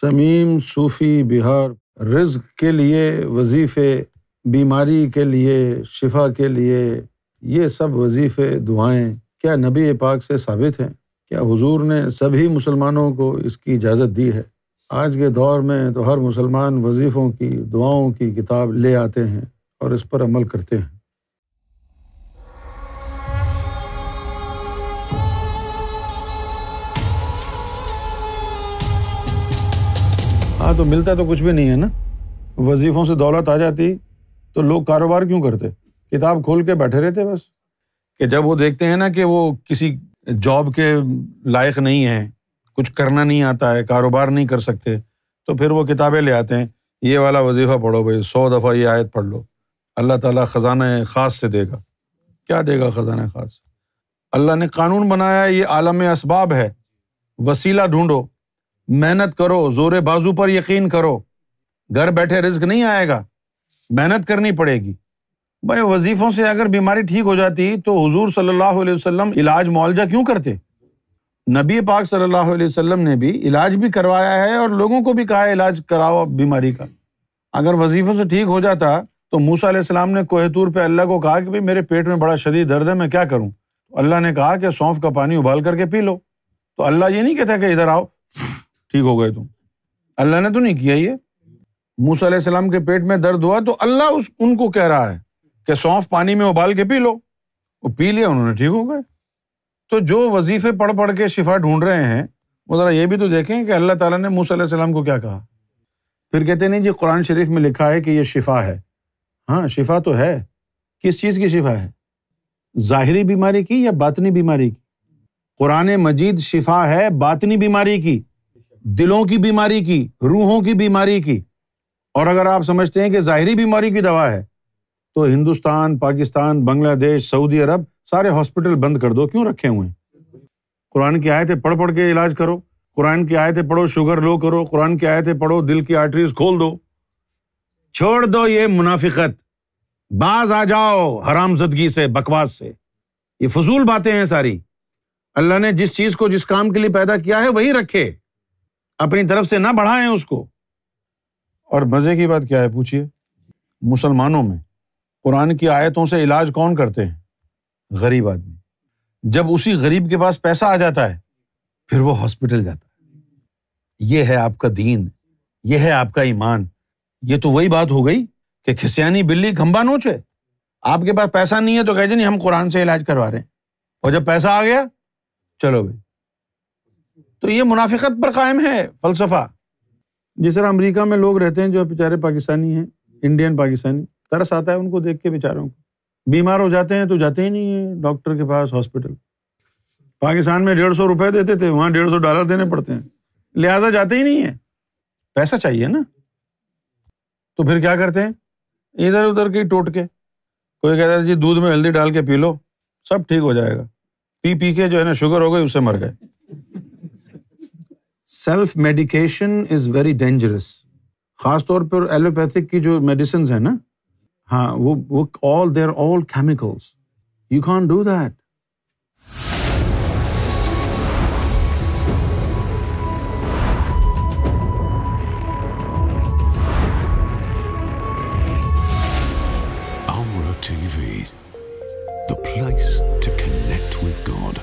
शमीम सूफ़ी बिहार रिज्क के लिए वजीफ़े बीमारी के लिए शिफा के लिए ये सब वजीफ़े दुआएं क्या नबी पाक से साबित हैं क्या हुजूर ने सभी मुसलमानों को इसकी इजाज़त दी है आज के दौर में तो हर मुसलमान वजीफ़ों की दुआओं की किताब ले आते हैं और इस पर अमल करते हैं हाँ तो मिलता तो कुछ भी नहीं है ना वजीफों से दौलत आ जाती तो लोग कारोबार क्यों करते किताब खोल के बैठे रहते बस कि जब वो देखते हैं ना कि वो किसी जॉब के लायक नहीं है कुछ करना नहीं आता है कारोबार नहीं कर सकते तो फिर वो किताबें ले आते हैं ये वाला वजीफ़ा पढ़ो भाई सौ दफ़ा ये आयत पढ़ लो अल्लाह ताला ख़जाना ख़ास से देगा क्या देगा ख़जाना ख़ास अल्लाह ने कानून बनाया ये आलम इसबाब है वसीला ढूंढो मेहनत करो जोर बाजू पर यकीन करो घर बैठे रिस्क नहीं आएगा मेहनत करनी पड़ेगी भाई वजीफों से अगर बीमारी ठीक हो जाती तो हज़ूर सल्लल्लाहु अलैहि वसल्लम इलाज मुआवजा क्यों करते नबी पाक सल्लल्लाहु अलैहि वसल्लम ने भी इलाज भी करवाया है और लोगों को भी कहा है इलाज कराओ बीमारी का अगर वजीफों से ठीक हो जाता तो मूसा सलाम ने कोहतूर पे अल्लाह को कहा कि भाई मेरे पेट में बड़ा शरीर दर्द है मैं क्या करूँ तो अल्लाह ने कहा कि सौंफ का पानी उबाल करके पी लो तो अल्लाह ये नहीं कहता कि इधर आओ ठीक हो गए तुम अल्लाह ने तो नहीं किया ये मूसा सलाम के पेट में दर्द हुआ तो अल्लाह उस उनको कह रहा है कि सौंफ पानी में उबाल के पी लो वो पी लिया उन्होंने ठीक हो गए तो जो वजीफे पढ़ पढ़ के शिफा ढूंढ रहे हैं वो ज़रा ये भी तो देखें कि अल्लाह ताला ने मूसा सलाम को क्या कहा फिर कहते नहीं जी कुरान शरीफ में लिखा है कि ये शिफा है हाँ शिफा तो है किस चीज़ की शिफा है ज़ाहरी बीमारी की या बातनी बीमारी की कुरान मजीद शिफा है बातनी बीमारी की दिलों की बीमारी की रूहों की बीमारी की और अगर आप समझते हैं कि ज़ाहरी बीमारी की दवा है तो हिंदुस्तान पाकिस्तान बांग्लादेश सऊदी अरब सारे हॉस्पिटल बंद कर दो क्यों रखे हुए कुरान की आयतें पढ़ पढ़ के इलाज करो कुरान की आयतें पढ़ो शुगर लो करो कुरान की आयतें पढ़ो दिल की आर्टरीज खोल दो छोड़ दो ये मुनाफिकत बाज आ जाओ हरामजदगी से बकवास से ये फजूल बातें हैं सारी अल्लाह ने जिस चीज़ को जिस काम के लिए पैदा किया है वही रखे अपनी तरफ से ना बढ़ाएं उसको और मजे की बात क्या है पूछिए मुसलमानों में कुरान की आयतों से इलाज कौन करते हैं गरीब आदमी जब उसी गरीब के पास पैसा आ जाता है फिर वो हॉस्पिटल जाता है ये है आपका दीन ये है आपका ईमान ये तो वही बात हो गई कि खिसियानी बिल्ली खंबा नोचे आपके पास पैसा नहीं है तो कहते नहीं हम कुरान से इलाज करवा रहे हैं और जब पैसा आ गया चलो भाई तो ये मुनाफिकत पर कायम है फलसफा जिस तरह अमरीका में लोग रहते हैं जो बेचारे पाकिस्तानी हैं इंडियन पाकिस्तानी तरस आता है उनको देख के बेचारों को बीमार हो जाते हैं तो जाते ही नहीं है डॉक्टर के पास हॉस्पिटल पाकिस्तान में डेढ़ सौ रुपये देते थे वहाँ डेढ़ सौ डॉलर देने पड़ते हैं लिहाजा जाते ही नहीं है पैसा चाहिए ना तो फिर क्या करते हैं इधर उधर की टोट के कोई कहता है जी दूध में हल्दी डाल के पी लो सब ठीक हो जाएगा पी पी के जो है ना शुगर हो गई उससे मर गए self medication is very dangerous खासतौर पर एलोपैथिक की जो मेडिसिन है ना हाँ वो वो all there all chemicals you can't do that TV, the place to connect with God.